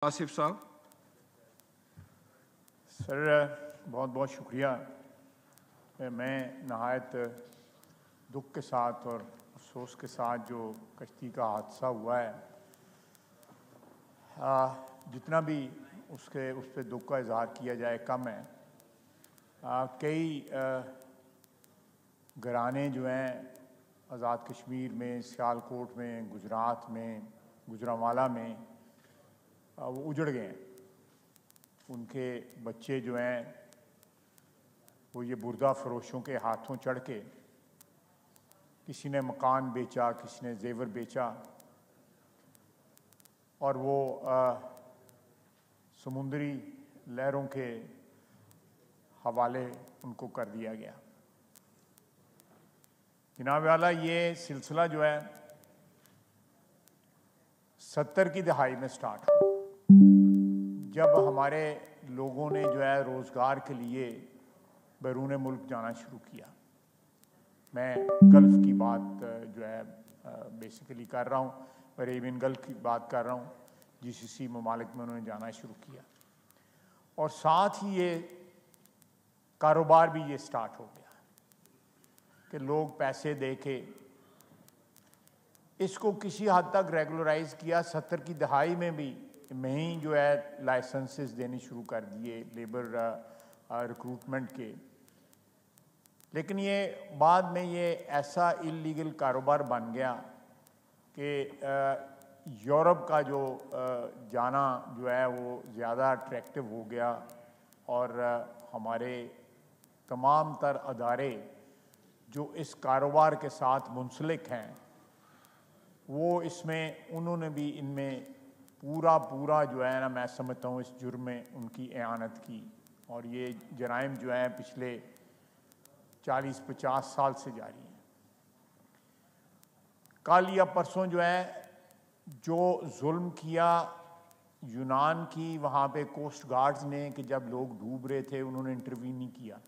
आसिफ साहब सर बहुत बहुत शुक्रिया मैं नहायत दुख के साथ और अफसोस के साथ जो कश्ती का हादसा हुआ है आ, जितना भी उसके उस पर दुख का इजहार किया जाए कम है कई घराने जो हैं आज़ाद कश्मीर में सियालकोट में गुजरात में गुजरावाला में वो उजड़ गए हैं उनके बच्चे जो हैं वो ये बुरदा फरोशों के हाथों चढ़ के किसी ने मकान बेचा किसी ने जेवर बेचा और वो आ, समुद्री लहरों के हवाले उनको कर दिया गया जनाब वाला ये सिलसिला जो है सत्तर की दहाई में स्टार्ट हुआ जब हमारे लोगों ने जो है रोज़गार के लिए बैरून मुल्क जाना शुरू किया मैं गल्फ़ की बात जो है बेसिकली कर रहा हूँ अरेबियन गल्फ की बात कर रहा हूँ जिस इसी ममालिक में उन्होंने जाना शुरू किया और साथ ही ये कारोबार भी ये स्टार्ट हो गया कि लोग पैसे दे के इसको किसी हद तक रेगुलराइज किया सत्तर की दहाई में भी में ही जो है लाइसेंसेस देने शुरू कर दिए लेबर रिक्रूटमेंट uh, uh, के लेकिन ये बाद में ये ऐसा इलीगल कारोबार बन गया कि uh, यूरोप का जो आ, जाना जो है वो ज़्यादा अट्रैक्टिव हो गया और आ, हमारे तमाम तर अदारे जो इस कारोबार के साथ मुंसलिक हैं वो इसमें उन्होंने भी इनमें पूरा पूरा जो है ना मैं समझता हूँ इस जुर्म में उनकी एनत की और ये जराइम जो है पिछले 40-50 साल से जारी हैं कल या परसों जो है जो जुल्म किया यूनान की वहाँ पे कोस्ट गार्ड्स ने कि जब लोग डूब रहे थे उन्होंने इंटरव्यू नहीं किया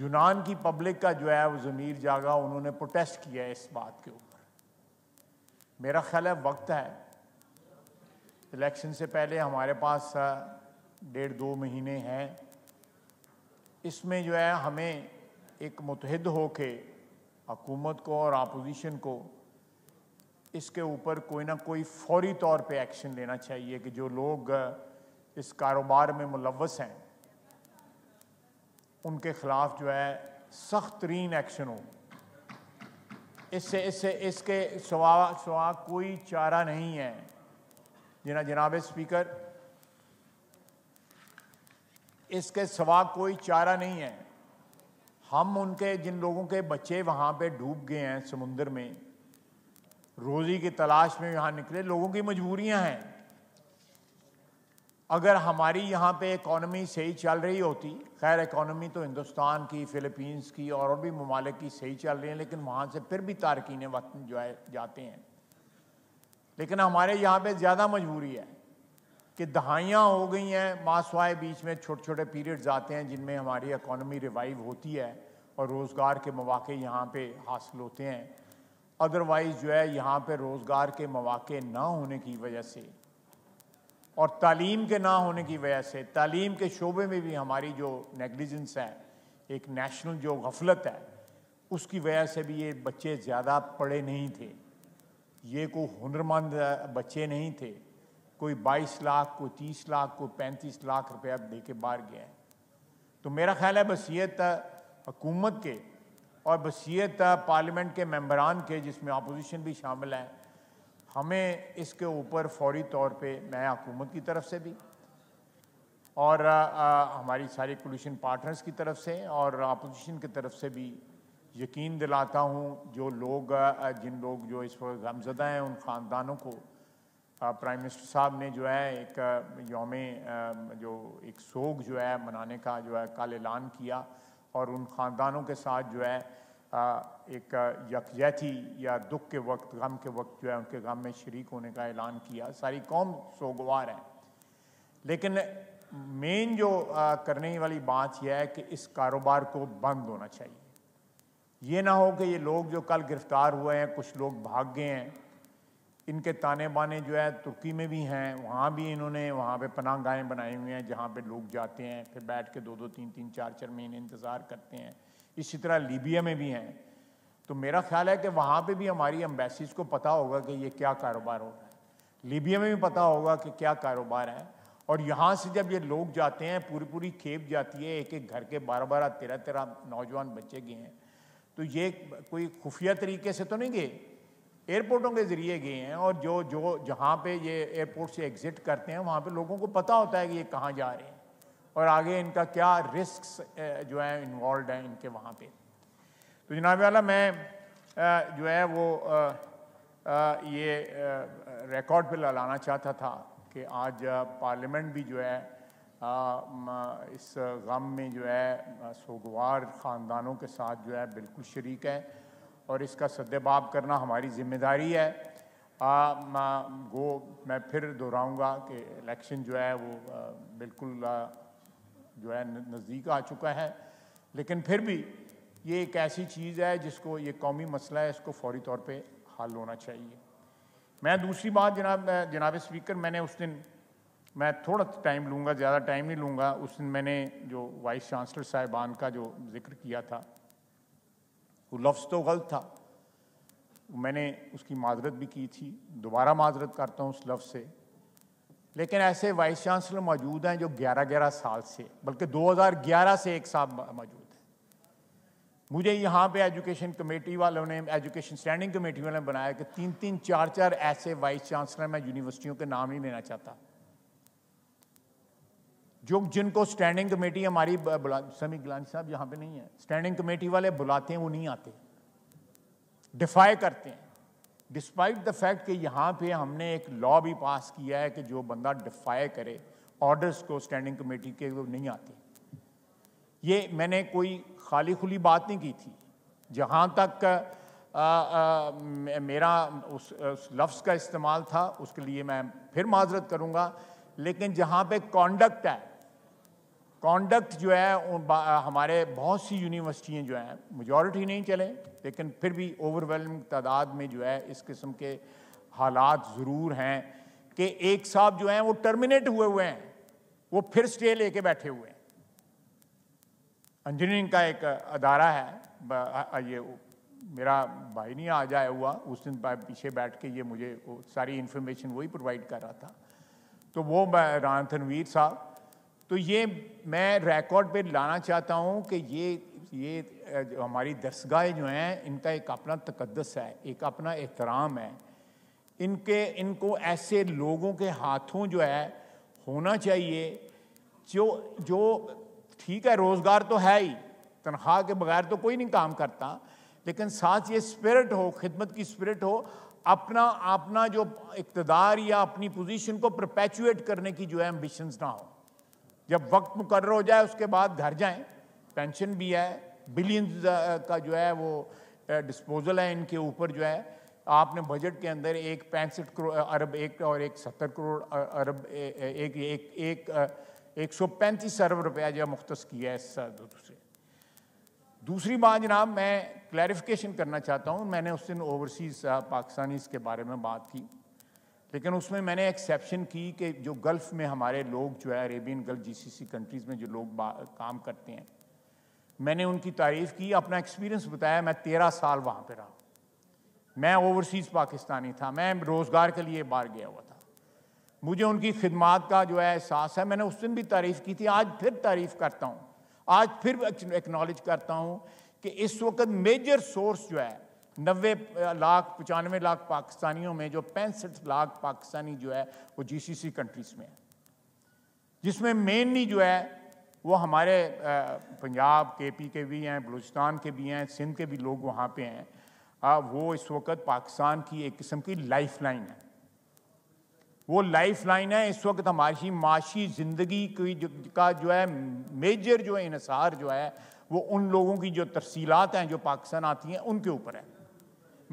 यूनान की पब्लिक का जो है वो ज़मीर जागा उन्होंने प्रोटेस्ट किया इस बात के ऊपर मेरा ख्याल है वक्त है इलेक्शन से पहले हमारे पास डेढ़ दो महीने हैं इसमें जो है हमें एक मुतहद के हकूमत को और अपोजिशन को इसके ऊपर कोई ना कोई फौरी तौर पे एक्शन लेना चाहिए कि जो लोग इस कारोबार में मुलवस हैं उनके ख़िलाफ़ जो है सख्त तरीन एक्शन हो इससे इससे इसके सवा सवा कोई चारा नहीं है जिना जनाब स्पीकर इसके सवा कोई चारा नहीं है हम उनके जिन लोगों के बच्चे वहाँ पे डूब गए हैं समुंदर में रोज़ी की तलाश में यहाँ निकले लोगों की मजबूरियाँ हैं अगर हमारी यहाँ पे इकॉनमी सही चल रही होती खैर इकॉनमी तो हिंदुस्तान की फिलीपींस की और भी ममालिक की सही चल रही है लेकिन वहाँ से फिर भी तारकिन वक्त जो है जाते हैं लेकिन हमारे यहाँ पे ज़्यादा मजबूरी है कि दहाइयाँ हो गई हैं मासवाए बीच में छोटे छोटे पीरियड्स आते हैं जिनमें हमारी इकॉनमी रिवाइव होती है और रोज़गार के मौाक़े यहाँ पर हासिल होते हैं अदरवाइज़ जो है यहाँ पर रोज़गार के मौाक़े ना होने की वजह से और तालीम के ना होने की वजह से तालीम के शोबे में भी हमारी जो नेगलिजेंस है एक नेशनल जो गफलत है उसकी वजह से भी ये बच्चे ज़्यादा पढ़े नहीं थे ये कोई हुनरमंद बच्चे नहीं थे कोई 22 लाख कोई 30 लाख कोई 35 लाख रुपया दे के बाहर गया है तो मेरा ख्याल है बसीत हुकूमत के और बसीत पार्लियामेंट के मेम्बरान के जिसमें अपोजिशन भी शामिल हैं हमें इसके ऊपर फौरी तौर पे नया हुकूमत की तरफ से भी और आ, आ, हमारी सारी पोल्यूशन पार्टनर्स की तरफ से और अपोजिशन की तरफ से भी यकीन दिलाता हूँ जो लोग जिन लोग जो इस वक्त गमजदा हैं उन ख़ानदानों को प्राइम मिनिस्टर साहब ने जो है एक योम जो एक सोग जो है मनाने का जो है कल ऐलान किया और उन ख़ानदानों के साथ जो है एक यकजहती या दुख के वक्त गम के वक्त जो है उनके गम में शरीक होने का ऐलान किया सारी कौम सोगवार है लेकिन मेन जो करने वाली बात यह है कि इस कारोबार को बंद होना चाहिए ये ना हो कि ये लोग जो कल गिरफ्तार हुए हैं कुछ लोग भाग गए हैं इनके ताने बाने जो है तुर्की में भी हैं वहाँ भी इन्होंने वहाँ पे पनाह गाहें बनाई हुई हैं जहाँ पे लोग जाते हैं फिर बैठ के दो दो तीन तीन चार चार महीने इंतज़ार करते हैं इसी तरह लीबिया में भी हैं तो मेरा ख्याल है कि वहाँ पे भी हमारी एम्बेसीज को पता होगा कि ये क्या कारोबार हो रहा है लीबिया में भी पता होगा कि क्या कारोबार है और यहाँ से जब ये लोग जाते हैं पूरी पूरी खेप जाती है एक एक घर के बारह बारह तेरह तेरह नौजवान बच्चे गए हैं तो ये कोई खुफिया तरीके से तो नहीं गए एयरपोर्टों के ज़रिए गए हैं और जो जो जहाँ पे ये एयरपोर्ट से एग्ज़िट करते हैं वहाँ पे लोगों को पता होता है कि ये कहाँ जा रहे हैं और आगे इनका क्या रिस्क जो है इन्वॉल्व हैं इनके वहाँ पे तो जनाब वाला मैं जो है वो ये रिकॉर्ड पे लाना चाहता था कि आज पार्लियामेंट भी जो है इस गम में जो है सोगवार ख़ानदानों के साथ जो है बिल्कुल शरीक है और इसका सदबाब करना हमारी जिम्मेदारी है आ, गो मैं फिर दोहराऊंगा कि इलेक्शन जो है वो बिल्कुल जो है नज़दीक आ चुका है लेकिन फिर भी ये एक ऐसी चीज़ है जिसको ये कौमी मसला है इसको फौरी तौर पे हल होना चाहिए मैं दूसरी बात जनाब जनाब स्पीकर मैंने उस दिन मैं थोड़ा टाइम लूँगा ज़्यादा टाइम नहीं लूँगा उस दिन मैंने जो वाइस चांसलर साहिबान का जो जिक्र किया था वो लफ्ज़ तो गलत था मैंने उसकी माजरत भी की थी दोबारा माजरत करता हूँ उस लफ्ज़ से लेकिन ऐसे वाइस चांसलर मौजूद हैं जो 11-11 साल से बल्कि 2011 से एक साल मौजूद हैं मुझे यहाँ पे एजुकेशन कमेटी वालों ने एजुकेशन स्टैंडिंग कमेटी वालों ने बनाया कि तीन तीन चार चार ऐसे वाइस चांसलर मैं यूनिवर्सिटियों के नाम नहीं लेना चाहता जो जिनको स्टैंडिंग कमेटी हमारी समी गिलानी साहब यहाँ पे नहीं है स्टैंडिंग कमेटी वाले बुलाते हैं वो नहीं आते डिफाई करते हैं डिस्पाइट द फैक्ट कि यहाँ पे हमने एक लॉ भी पास किया है कि जो बंदा डिफाई करे ऑर्डर्स को स्टैंडिंग कमेटी के वो नहीं आते ये मैंने कोई खाली खुली बात नहीं की थी जहाँ तक आ, आ, मेरा उस, उस लफ्ज़ का इस्तेमाल था उसके लिए मैं फिर माजरत करूँगा लेकिन जहाँ पे कॉन्डक्ट है कॉन्डक्ट जो है हमारे बहुत सी यूनिवर्सिटियाँ जो हैं मेजॉरिटी नहीं चले लेकिन फिर भी ओवरवेलम तादाद में जो है इस किस्म के हालात ज़रूर हैं कि एक साहब जो हैं वो टर्मिनेट हुए हुए हैं वो फिर स्टे लेके बैठे हुए हैं इंजीनियरिंग का एक अदारा है ये मेरा भाई नहीं आ जाया हुआ उस दिन पीछे बैठ के ये मुझे सारी इन्फॉर्मेशन वही प्रोवाइड कर रहा था तो वो रान तनवीर साहब तो ये मैं रिकॉर्ड पे लाना चाहता हूँ कि ये ये हमारी दरसगाहें जो हैं इनका एक अपना तकदस है एक अपना एहतराम है इनके इनको ऐसे लोगों के हाथों जो है होना चाहिए जो जो ठीक है रोज़गार तो है ही तनख्वाह के बगैर तो कोई नहीं काम करता लेकिन साथ ये स्पिरिट हो खिदमत की स्पिरिट हो अपना अपना जो इकतदार या अपनी पोजीशन को प्रपैचुएट करने की जो है एम्बिशंस ना हो जब वक्त मुकर्र हो जाए उसके बाद घर जाएं पेंशन भी है बिलियंस का जो है वो डिस्पोजल है इनके ऊपर जो है आपने बजट के अंदर एक पैंसठ करोड़ अरब एक और एक सत्तर करोड़ अरब एक एक एक एक सौ पैंतीस अरब रुपया जो मुख्त किया है इस से दूसरी बात जनाब मैं क्लैरिफिकेशन करना चाहता हूँ मैंने उस दिन ओवरसीज़ पाकिस्तानीज़ के बारे में बात की लेकिन उसमें मैंने एक्सेप्शन की कि जो गल्फ़ में हमारे लोग जो है अरेबियन गल्फ जीसीसी कंट्रीज़ में जो लोग काम करते हैं मैंने उनकी तारीफ़ की अपना एक्सपीरियंस बताया मैं तेरह साल वहाँ पर रहा मैं ओवरसीज़ पाकिस्तानी था मैं रोज़गार के लिए बाहर गया हुआ था मुझे उनकी खिदमात का जो है एहसास है मैंने उस दिन भी तारीफ़ की थी आज फिर तारीफ़ करता हूँ आज फिर एक्नॉलेज करता हूँ कि इस वक्त मेजर सोर्स जो है नबे लाख पचानवे लाख पाकिस्तानियों में जो पैंसठ लाख पाकिस्तानी जो है वो जीसीसी कंट्रीज़ में है जिसमें मेनली जो है वो हमारे पंजाब के पी के भी हैं बलूचिस्तान के भी हैं सिंध के भी लोग वहाँ पे हैं वो इस वक्त पाकिस्तान की एक किस्म की लाइफ लाइन है वो लाइफ लाइन है इस वक्त हमारी माशी ज़िंदगी की जो, का जो है मेजर जो है इसार जो है वो उन लोगों की जो तफसीलात हैं जो पाकिस्तान आती हैं उनके ऊपर है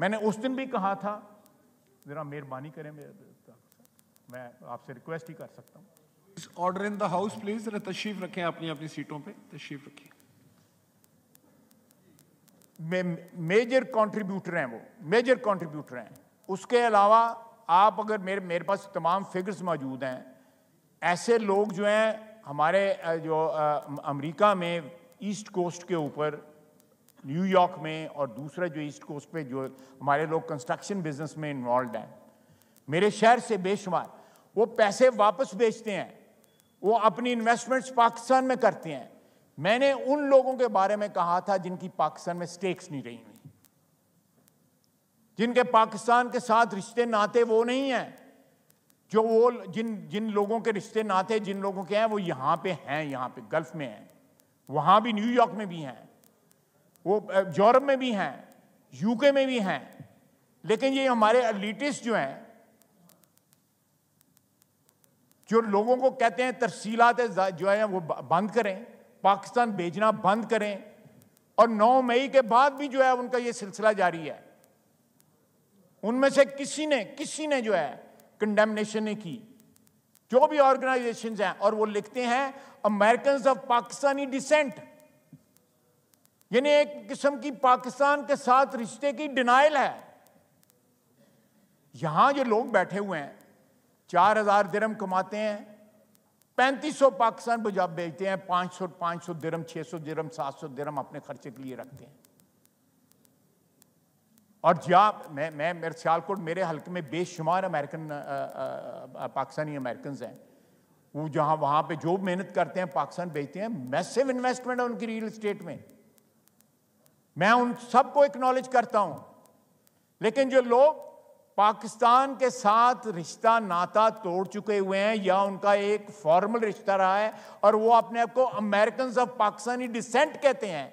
मैंने उस दिन भी कहा था ज़रा मेहरबानी करें मेरे मैं आपसे रिक्वेस्ट ही कर सकता हूँ order in the house please जरा तशरीफ रखें अपनी अपनी सीटों पे तशरीफ रखें मेजर कंट्रीब्यूटर हैं वो मेजर कंट्रीब्यूटर हैं उसके अलावा आप अगर मेरे मेरे पास तमाम फिगर्स मौजूद हैं ऐसे लोग जो हैं हमारे जो अमेरिका में ईस्ट कोस्ट के ऊपर न्यूयॉर्क में और दूसरा जो ईस्ट कोस्ट पे जो हमारे लोग कंस्ट्रक्शन बिजनेस में इन्वॉल्व हैं मेरे शहर से बेशुमार वो पैसे वापस बेचते हैं वो अपनी इन्वेस्टमेंट्स पाकिस्तान में करते हैं मैंने उन लोगों के बारे में कहा था जिनकी पाकिस्तान में स्टेक्स नहीं रही हुई जिनके पाकिस्तान के साथ रिश्ते नाते वो नहीं हैं जो वो जिन जिन लोगों के रिश्ते नाते जिन लोगों के हैं वो यहाँ पे हैं यहाँ पे गल्फ में हैं वहाँ भी न्यूयॉर्क में भी हैं वो यूरोप में भी हैं यूके में भी हैं लेकिन ये हमारे अलीटिस जो हैं जो लोगों को कहते हैं तरसीलात जो है वो बंद करें पाकिस्तान भेजना बंद करें और 9 मई के बाद भी जो है उनका ये सिलसिला जारी है उनमें से किसी ने किसी ने जो है कंडेमनेशन नहीं की जो भी ऑर्गेनाइजेशंस हैं और वो लिखते हैं अमेरिकन ऑफ पाकिस्तानी डिसेंट यानी एक किस्म की पाकिस्तान के साथ रिश्ते की डिनाइल है यहां जो लोग बैठे हुए हैं चार हजार दिरम कमाते हैं पैंतीस सौ पाकिस्तान को जब बेचते हैं पांच सौ पांच सौ दिरम छह सौ दिरम सात सौ दिरम अपने खर्चे के लिए रखते हैं और जब मैं मैं मेरे सियालकोट मेरे हल्के में बेशुमार अमेरिकन पाकिस्तानी अमेरिकन हैं वो जहां वहां पे जो मेहनत करते हैं पाकिस्तान बेचते हैं मैसिव इन्वेस्टमेंट है उनकी रियल इस्टेट में मैं उन सबको एक्नॉलेज करता हूं लेकिन जो लोग पाकिस्तान के साथ रिश्ता नाता तोड़ चुके हुए हैं या उनका एक फॉर्मल रिश्ता रहा है और वो अपने आप को अमेरिकन ऑफ पाकिस्तानी डिसेंट कहते हैं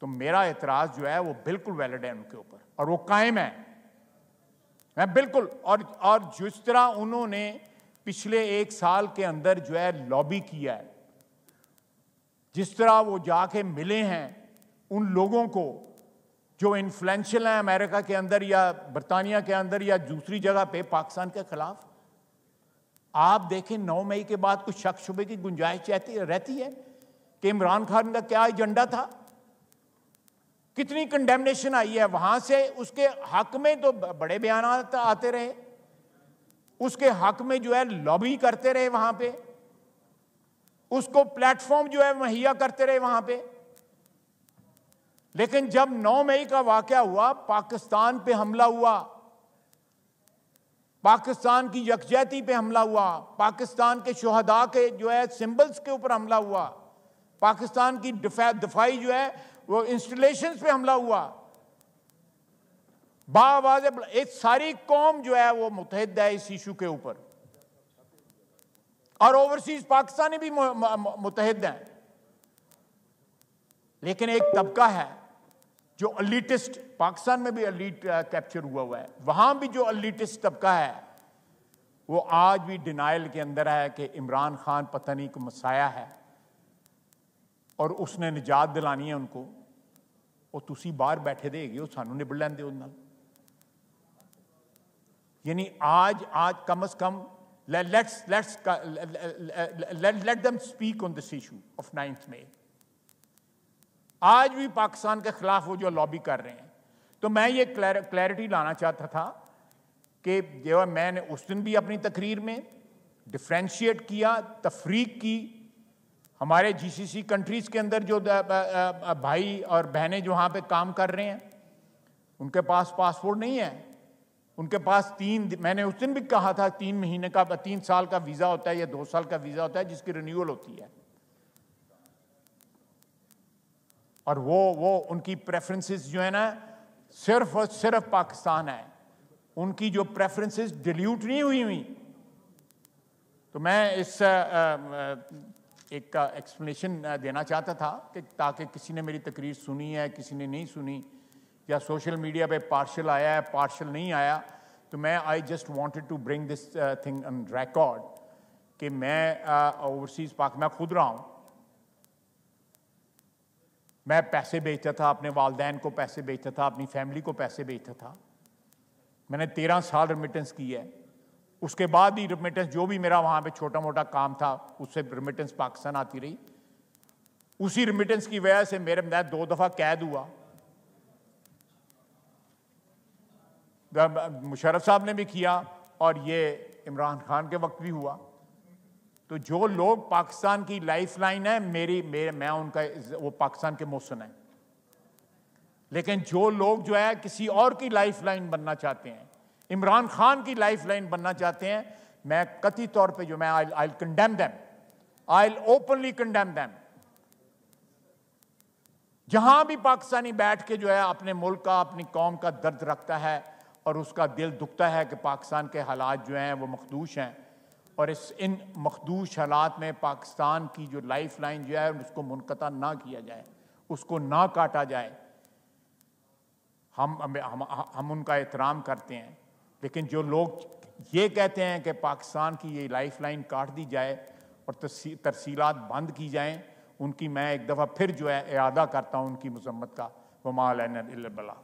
तो मेरा एतराज जो है वो बिल्कुल वैलिड है उनके ऊपर और वो कायम है मैं बिल्कुल और और जिस तरह उन्होंने पिछले एक साल के अंदर जो है लॉबी किया है जिस तरह वो जाके मिले हैं उन लोगों को जो इन्फ्लुएंशियल हैं अमेरिका के अंदर या बरतानिया के अंदर या दूसरी जगह पे पाकिस्तान के खिलाफ आप देखें 9 मई के बाद कुछ शक शुबे की गुंजाइश रहती है कि इमरान खान का क्या एजेंडा था कितनी कंडेमनेशन आई है वहां से उसके हक में तो बड़े बयान आते रहे उसके हक में जो है लॉबी करते रहे वहां पे उसको प्लेटफॉर्म जो है मुहैया करते रहे वहां पर लेकिन जब 9 मई का वाक्य हुआ पाकिस्तान पे हमला हुआ पाकिस्तान की यकजहती पे हमला हुआ पाकिस्तान के शहदा के जो है सिंबल्स के ऊपर हमला हुआ पाकिस्तान की दिफा, जो है वो इंस्टॉलेशंस पे हमला हुआ बाज एक सारी कौम जो है वो मुतहद है इस इशू के ऊपर और ओवरसीज पाकिस्तानी भी मुतहद हैं लेकिन एक तबका है जो अलीटिस्ट पाकिस्तान में भी अलीट कैप्चर uh, हुआ हुआ है वहां भी जो अलीटिस्ट तबका है वो आज भी डिनाइल के अंदर है कि इमरान खान पता नहीं को मसाया है और उसने निजात दिलानी है उनको और ਤੁਸੀਂ बाहर बैठे दे गए सानू ਨਿਬੜ ਲੈਂਦੇ ਉਹਨਾਂ ਨਾਲ आज कम ਆਜ ਕਮ ਅਸ let's let's let let let them speak on this issue of आज भी पाकिस्तान के खिलाफ वो जो लॉबी कर रहे हैं तो मैं ये क्लैर, क्लैरिटी लाना चाहता था कि जो मैंने उस दिन भी अपनी तकरीर में डिफ्रेंशिएट किया तफरीक की हमारे जीसीसी कंट्रीज़ के अंदर जो भाई और बहनें जो वहाँ पे काम कर रहे हैं उनके पास पासपोर्ट नहीं है उनके पास तीन मैंने उस दिन भी कहा था तीन महीने का तीन साल का वीज़ा होता है या दो साल का वीज़ा होता है जिसकी रिन्यूअल होती है और वो वो उनकी प्रेफरेंसेस जो है ना सिर्फ और सिर्फ पाकिस्तान है उनकी जो प्रेफरेंसेस डिल्यूट नहीं हुई हुई तो मैं इस एक का एक्सप्लेनेशन देना चाहता था कि ताकि किसी ने मेरी तकरीर सुनी है किसी ने नहीं सुनी या सोशल मीडिया पे पार्शल आया है पार्शल नहीं आया तो मैं I just wanted to bring this thing on record कि मैं ओवरसीज़ पाक मैं खुद रहा हूँ मैं पैसे बेचता था अपने वालदेन को पैसे बेचता था अपनी फैमिली को पैसे बेचता था मैंने तेरह साल रिमिटेंस की है उसके बाद ही रिमिटेंस जो भी मेरा वहाँ पे छोटा मोटा काम था उससे रिमिटेंस पाकिस्तान आती रही उसी रिमिटेंस की वजह से मेरे मैं दो दफ़ा कैद हुआ मुशरफ साहब ने भी किया और ये इमरान खान के वक्त भी हुआ तो जो लोग पाकिस्तान की लाइफ लाइन है मेरी मेरे मैं उनका वो पाकिस्तान के मोहसन है लेकिन जो लोग जो है किसी और की लाइफ लाइन बनना चाहते हैं इमरान खान की लाइफ लाइन बनना चाहते हैं मैं कथित तौर पे जो मैं I I condemn them I openly condemn them जहां भी पाकिस्तानी बैठ के जो है अपने मुल्क का अपनी कौम का दर्द रखता है और उसका दिल दुखता है कि पाकिस्तान के हालात जो हैं वो मखदूश हैं और इस इन मखदूश हालात में पाकिस्तान की जो लाइफ लाइन जो है उसको मुनक़ा ना किया जाए उसको ना काटा जाए हम हम हम उनका एहतराम करते हैं लेकिन जो लोग ये कहते हैं कि पाकिस्तान की ये लाइफ लाइन काट दी जाए और तरसीलत बंद की जाएँ उनकी मैं एक दफ़ा फिर जो है अदा करता हूँ उनकी मजम्मत का वमाल बला